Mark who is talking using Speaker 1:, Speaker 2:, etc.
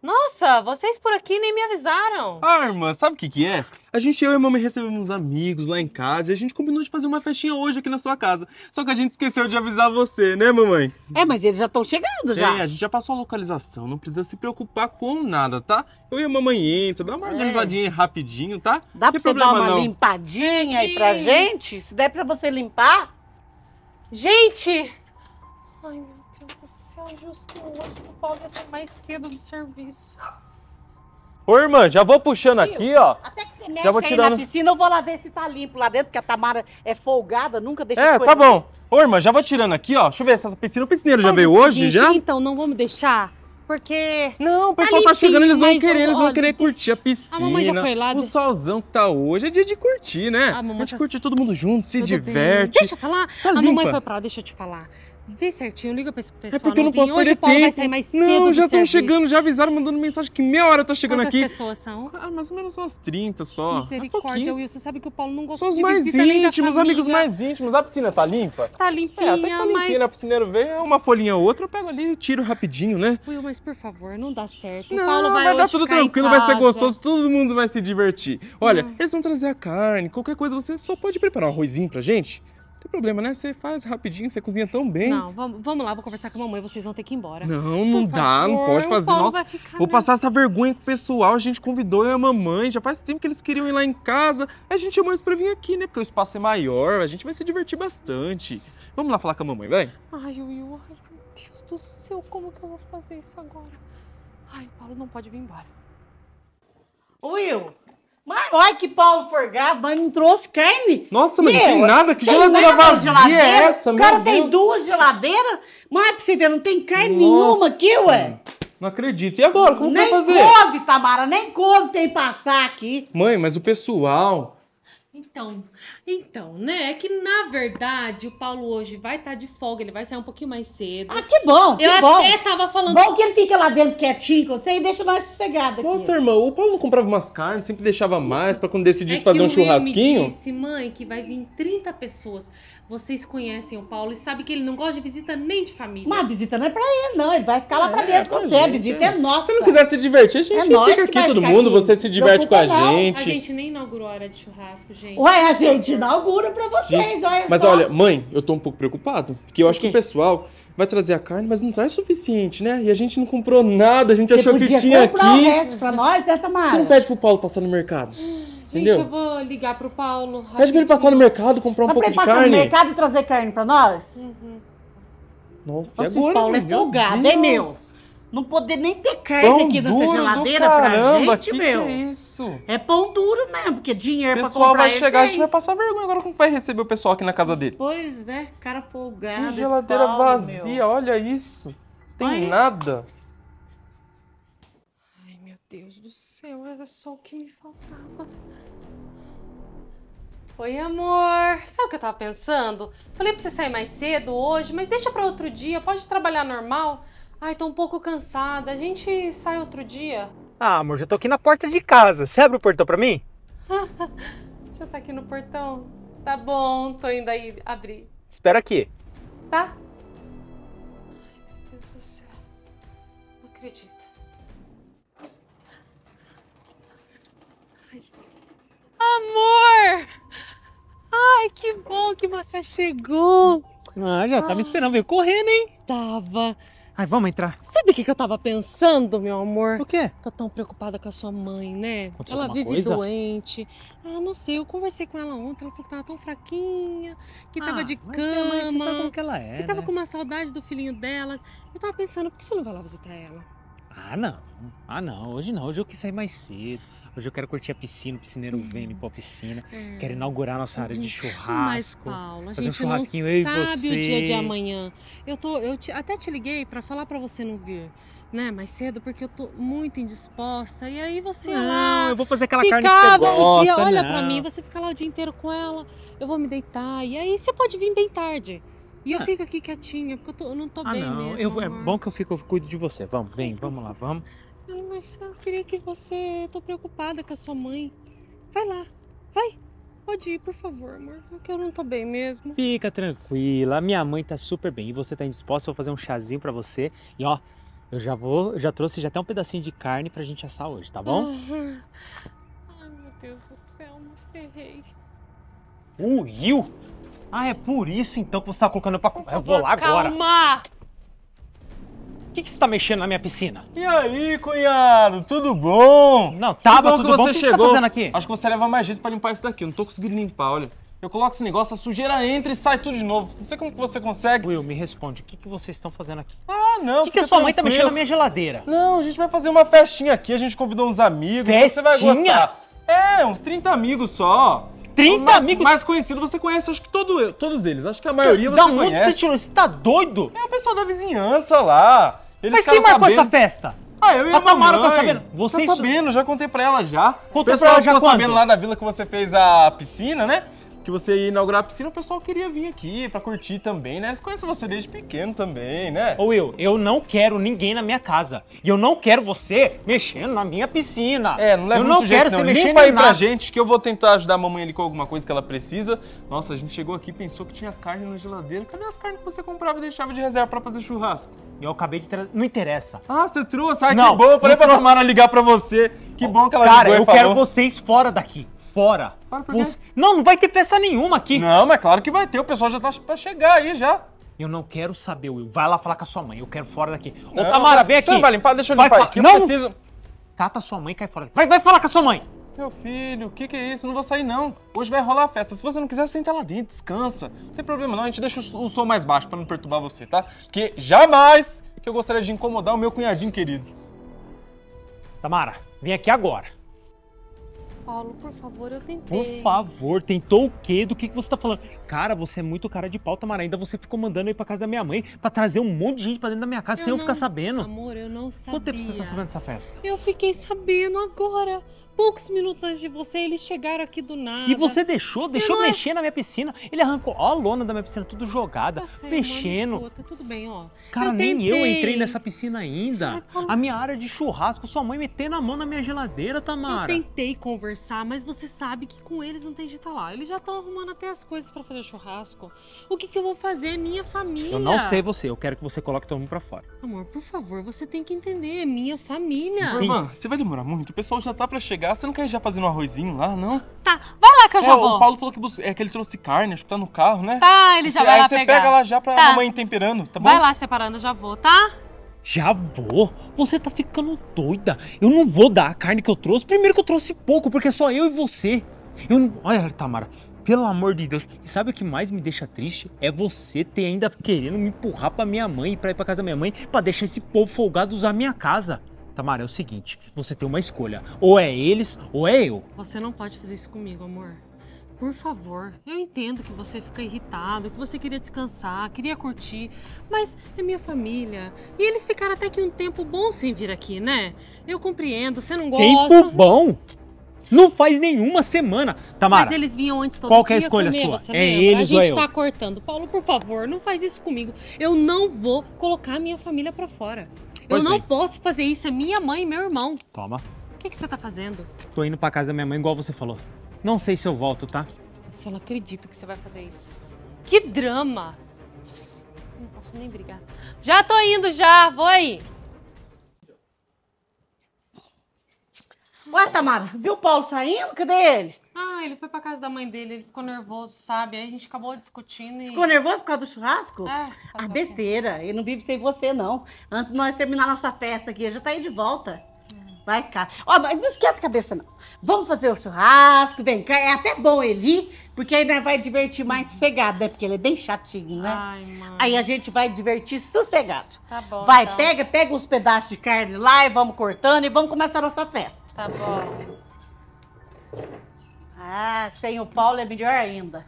Speaker 1: Nossa, vocês por aqui nem me avisaram.
Speaker 2: Ah, irmã, sabe o que que é? A gente, eu e a mamãe recebemos uns amigos lá em casa e a gente combinou de fazer uma festinha hoje aqui na sua casa. Só que a gente esqueceu de avisar você, né, mamãe?
Speaker 3: É, mas eles já estão chegando já. É, a
Speaker 2: gente já passou a localização, não precisa se preocupar com nada, tá? Eu e a mamãe entra, dá uma é. organizadinha rapidinho, tá? Dá pra você dar uma não.
Speaker 3: limpadinha aí pra gente? Se der pra você limpar.
Speaker 1: Gente! Ai, meu Deus do céu, justo hoje o Paulo ia mais cedo do serviço.
Speaker 2: Ô, irmã, já vou puxando aqui, ó. Até que você mexe já vou tirando... na
Speaker 3: piscina, eu vou lá ver se tá limpo lá dentro, porque a Tamara é folgada, nunca deixa... É, tá bom.
Speaker 2: Ô, irmã, já vou tirando aqui, ó. Deixa eu ver essa piscina. O piscineiro já veio hoje, seguinte, já?
Speaker 1: Então, não vamos deixar porque. Não, o tá pessoal tá, tá chegando, eles vão querer, eles vão querer
Speaker 2: curtir a piscina. A lá, o solzão que tá hoje é dia de curtir, né? A, a gente tá... curtir todo mundo junto, se diverte. Bem. Deixa eu
Speaker 1: falar. Tá a limpa. mamãe foi pra lá, deixa eu te falar. Vê certinho, liga pra esse é pessoal. É porque eu não posso Hoje perder Hoje o Paulo tempo. vai sair mais cedo Não, já estão chegando,
Speaker 2: já avisaram, mandando mensagem que meia hora está chegando Quantas aqui. Quantas pessoas
Speaker 1: são? Ah, mais ou menos umas 30 só. É Misericórdia, é Will, você sabe que o Paulo não gosta de visita São os mais íntimos, amigos mais
Speaker 2: íntimos. A piscina tá limpa? Tá limpinha, é, até que tá limpinha, mas... Né? a piscineira vê é uma folhinha ou outra, eu pego ali e tiro rapidinho, né?
Speaker 1: Will, mas por favor, não dá certo. Não, o Paulo vai, vai dar tudo tranquilo, vai ser gostoso,
Speaker 2: todo mundo vai se divertir. Olha, hum. eles vão trazer a carne, qualquer coisa, você só pode preparar um arrozinho pra gente. Não tem problema, né? Você faz rapidinho, você cozinha tão bem. Não,
Speaker 1: vamos, lá, vou conversar com a mamãe, vocês vão ter que ir embora. Não, não Por dá, favor, não pode fazer. Nossa, vou passar
Speaker 2: essa vergonha com o pessoal. A gente convidou eu e a mamãe, já faz tempo que eles queriam ir lá em casa. A gente chamou eles pra vir aqui, né? Porque o espaço é maior, a gente vai se divertir bastante. Vamos lá falar com a mamãe, vai?
Speaker 1: Ai, Will, ai, meu Deus do céu, como que eu vou fazer isso agora? Ai, o Paulo não pode vir embora. Will, mas olha que Paulo
Speaker 3: forgado, mas não trouxe carne. Nossa, mas não tem nada. Que tem geladeira nada vazia geladeira. é essa, meu O cara Deus. tem duas geladeiras, mas pra você ver, não tem carne Nossa. nenhuma aqui, ué.
Speaker 2: Não acredito. E agora? Como nem vai fazer? Nem couve,
Speaker 1: Tamara, nem couve tem passar aqui.
Speaker 2: Mãe, mas o pessoal
Speaker 1: então, então, né? É que na verdade o Paulo hoje vai estar tá de folga, ele vai sair um pouquinho mais cedo. Ah, que bom! Que eu bom. até tava falando. Bom
Speaker 2: que ele fica lá dentro quietinho com você e deixa nós sossegados. Nossa, irmão o Paulo não comprava umas carnes, sempre deixava mais para quando decidisse é fazer um churrasquinho. Me
Speaker 1: disse, mãe, que vai vir 30 pessoas. Vocês conhecem o Paulo e sabem que ele não gosta de visita nem de família. Mas
Speaker 3: a visita não é pra ele, não. Ele vai ficar lá é, pra dentro é, com você. A é, visita é, é, nossa. Se não quiser
Speaker 2: se divertir, a é gente é fica aqui todo mundo. Aqui. Você se diverte Preocupa com a não. gente. A gente
Speaker 1: nem inaugurou a hora de churrasco, gente gente. Ué, a gente inaugura pra
Speaker 3: vocês, gente, olha Mas só. olha,
Speaker 2: mãe, eu tô um pouco preocupado, porque eu acho que o pessoal vai trazer a carne, mas não traz suficiente, né? E a gente não comprou nada, a gente Você achou que tinha aqui. O resto pra nós,
Speaker 3: né, Tamara? Você não pede
Speaker 2: pro Paulo passar no mercado? Ah, gente, Entendeu? eu
Speaker 3: vou ligar pro Paulo. Rapidinho. Pede pra ele passar
Speaker 2: no mercado, comprar um mas pouco de carne. Pra ele passar no mercado
Speaker 3: e trazer carne pra nós? Uhum.
Speaker 2: Nossa, Nossa, agora, o Paulo é folgado, hein, meu?
Speaker 3: Não poder nem ter carne pão aqui nessa geladeira caramba, pra gente, que meu. Que é
Speaker 2: isso? É pão duro mesmo, porque dinheiro pra comprar. O pessoal vai é chegar, a gente vai passar vergonha agora como vai receber o pessoal aqui na casa dele.
Speaker 3: Pois é, cara folgado. Que geladeira pau, vazia,
Speaker 2: meu. olha isso. Tem Mas... nada.
Speaker 1: Ai, meu Deus do céu, era só o que me faltava. Oi, amor. Sabe o que eu tava pensando? Falei pra você sair mais cedo hoje, mas deixa pra outro dia, pode trabalhar normal. Ai, tô um pouco cansada. A gente sai outro dia.
Speaker 4: Ah, amor, já tô aqui na porta de casa. Você abre o portão pra mim?
Speaker 1: já tá aqui no portão? Tá bom, tô indo aí abrir. Espera aqui. Tá? Ai, meu Deus do céu. Não acredito. Ai. Amor! Ai, que bom que você chegou.
Speaker 4: Ah, já tava tá Ai. esperando. Veio correndo, hein?
Speaker 1: Tava. Ai, vamos entrar. Sabe o que, que eu tava pensando, meu amor? O quê? Tô tão preocupada com a sua mãe, né? Aconteceu ela vive coisa? doente. Ah, não sei, eu conversei com ela ontem, ela falou que tava tão fraquinha, que ah, tava de mas cama. Minha mãe, você sabe como que ela é, Que né? com uma saudade do filhinho dela. Eu tava pensando, por que você não vai lá visitar ela?
Speaker 4: Ah, não. Ah, não. Hoje não. Hoje eu quis sair mais cedo. Hoje eu quero curtir a piscina, o piscineiro hum. vem, me a piscina. É. Quero inaugurar a nossa área de churrasco. Mas, Paulo, a fazer gente um churrasquinho não eu sabe e você. o dia de
Speaker 1: amanhã. Eu, tô, eu te, até te liguei para falar para você não vir né, mais cedo, porque eu tô muito indisposta. E aí você não, lá. Eu vou fazer aquela carne que você gosta, O dia, olha para mim, você fica lá o dia inteiro com ela, eu vou me deitar. E aí você pode vir bem tarde. E eu ah. fico aqui quietinha, porque eu, tô, eu não tô ah, bem não. mesmo. Eu, é bom
Speaker 4: que eu fico, eu cuido de você. Vamos, vem, vamos lá, vamos.
Speaker 1: Ai, mas eu queria que você. Eu tô preocupada com a sua mãe. Vai lá, vai. Pode ir, por favor, amor. Porque é eu não tô bem mesmo.
Speaker 4: Fica tranquila, minha mãe tá super bem. E você tá indisposta, eu vou fazer um chazinho para você. E ó, eu já vou, já trouxe já até um pedacinho de carne pra gente assar hoje, tá bom?
Speaker 1: Uhum. Ai, meu Deus do céu, me ferrei.
Speaker 4: Uh, ah, é por isso então que você tá colocando pra. favor, eu vou lá agora. Calma! O que, que você tá mexendo na minha piscina? E aí,
Speaker 2: cunhado? Tudo bom? Não, tava tudo bom. Tudo que você bom. chegou. O que você tá fazendo aqui? Acho que você leva mais jeito pra limpar isso daqui. Eu não tô conseguindo limpar, olha. Eu coloco esse negócio, a sujeira entra e sai tudo de novo. Não sei como que você consegue. Will, me responde. O que, que vocês estão fazendo aqui? Ah, não. O que, que a sua tranquilo. mãe tá mexendo na minha geladeira? Não, a gente vai fazer uma festinha aqui. A gente convidou uns amigos. Festinha? Você vai gostar. É, uns 30 amigos só. 30 mais, amigos. mais conhecido você conhece, acho que todo, todos eles. Acho que a maioria da você conhece. Da onde você tirou? Você tá doido? É o pessoal da vizinhança lá. Eles Mas quem marcou sabendo. essa festa? Ah, eu e a tá Mamara tá sabendo. Você tá sabendo, já contei pra ela já. Contou o pessoal pra ela já ficou sabendo lá na vila que você fez a piscina, né? que você ia inaugurar a piscina, o pessoal queria vir aqui pra curtir também, né? Eles conhecem você desde pequeno também, né? Ô Will, eu não quero ninguém na minha casa. E eu não quero você mexendo na minha piscina. É, não leva eu muito não jeito, quero não. Você Limpa aí nada. pra gente que eu vou tentar ajudar a mamãe ali com alguma coisa que ela precisa. Nossa, a gente chegou aqui e pensou que tinha carne na geladeira. Cadê as carnes que você comprava e deixava de reserva pra fazer churrasco? Eu acabei de trazer. Não interessa. Ah, você trouxe? Ah, não, que bom. Eu falei pra trouxe... Tamara ligar pra você. Que bom que ela Cara, ligou eu quero
Speaker 4: vocês fora daqui fora. Fora por quê? Não, não vai ter peça nenhuma aqui. Não, mas claro que vai ter. O pessoal já tá pra chegar aí já. Eu não quero saber, Will. Vai lá falar com a sua mãe. Eu quero fora daqui. Não, Ô, Tamara, vem aqui. Você não vai limpar?
Speaker 2: Deixa eu limpar vai, aqui. Não, eu preciso...
Speaker 4: Cata sua mãe e cai fora daqui.
Speaker 2: Vai, vai falar com a sua mãe. Meu filho, o que, que é isso? Não vou sair, não. Hoje vai rolar a festa. Se você não quiser, senta lá dentro, descansa. Não tem problema, não. A gente deixa o som mais baixo pra não perturbar você, tá? Que jamais que eu gostaria de incomodar o meu cunhadinho querido. Tamara, vem aqui agora.
Speaker 1: Paulo, por favor, eu tentei. Por
Speaker 4: favor, tentou o quê? Do que, que você tá falando? Cara, você é muito cara de pau, Tamara. Ainda você ficou mandando eu ir pra casa da minha mãe pra trazer um monte de gente pra dentro da minha casa eu sem não... eu ficar sabendo. Amor, eu não sabia. Quanto tempo você tá sabendo dessa festa?
Speaker 1: Eu fiquei sabendo agora poucos minutos antes de você, eles chegaram aqui do nada. E
Speaker 4: você deixou, deixou é mexer na minha piscina. Ele arrancou ó, a lona da minha piscina, tudo jogada, sei, é mexendo. Mano, escuta,
Speaker 1: tudo bem, ó. Cara, eu nem tentei. eu entrei nessa
Speaker 4: piscina ainda. Ai, a minha área de churrasco, sua mãe metendo a mão na minha geladeira, Tamara. Eu
Speaker 1: tentei conversar, mas você sabe que com eles não tem de estar tá lá. Eles já estão arrumando até as coisas para fazer churrasco. O que, que eu vou fazer? É minha família. Eu não sei
Speaker 2: você, eu quero que você coloque todo mundo pra fora.
Speaker 1: Amor, por favor, você tem que entender, é minha
Speaker 2: família. Irmã, você vai demorar muito? O pessoal já tá pra chegar você não quer ir já fazendo um arrozinho lá, não? Tá, vai lá que eu é, já vou. O Paulo falou que, bus... é, que ele trouxe carne, acho que tá no carro, né? Tá, ele já você, vai aí lá você pega lá já pra tá. mamãe temperando, tá bom? Vai lá
Speaker 1: separando, eu já vou, tá?
Speaker 2: Já vou? Você tá ficando
Speaker 4: doida. Eu não vou dar a carne que eu trouxe. Primeiro que eu trouxe pouco, porque é só eu e você. Eu não... Olha, Tamara, pelo amor de Deus. E sabe o que mais me deixa triste? É você ter ainda querendo me empurrar pra minha mãe, pra ir pra casa da minha mãe, pra deixar esse povo folgado usar minha casa. Tamara, é o seguinte: você tem uma escolha. Ou é eles ou é eu.
Speaker 1: Você não pode fazer isso comigo, amor. Por favor, eu entendo que você fica irritado, que você queria descansar, queria curtir, mas é minha família. E eles ficaram até que um tempo bom sem vir aqui, né? Eu compreendo, você não gosta. Tempo
Speaker 4: bom? Não faz nenhuma semana, Tamara. Mas eles
Speaker 1: vinham antes todo Qual que é a escolha comer, sua? É lembra? eles ou é eu? A gente tá cortando. Paulo, por favor, não faz isso comigo. Eu não vou colocar minha família para fora. Pois eu bem. não posso fazer isso, é minha mãe e meu irmão. Toma. O que, que você tá fazendo?
Speaker 4: Tô indo pra casa da minha mãe, igual você falou. Não sei se eu volto, tá?
Speaker 1: Nossa, eu não acredito que você vai fazer isso. Que drama! Nossa, não posso nem brigar. Já tô indo, já! Vou aí! Ué, Tamara,
Speaker 3: viu o Paulo saindo? Cadê ele?
Speaker 1: Ah, ele foi pra casa da mãe dele, ele ficou nervoso, sabe? Aí a gente acabou discutindo e. Ficou nervoso
Speaker 3: por causa do churrasco? É. Ah, besteira. Ele não vive sem você, não. Antes de nós terminar nossa festa aqui, ele já tá aí de volta. É. Vai cá. Ó, mas não esquenta a cabeça, não. Vamos fazer o churrasco, vem cá. É até bom ele porque aí nós vai divertir mais uhum. sossegado, né? Porque ele é bem chatinho, né? Ai, mano. Aí a gente vai divertir sossegado. Tá bom. Vai, então. pega, pega uns pedaços de carne lá e vamos cortando e vamos começar a nossa festa.
Speaker 1: Tá bom. Ah,
Speaker 3: sem o Paulo é melhor ainda.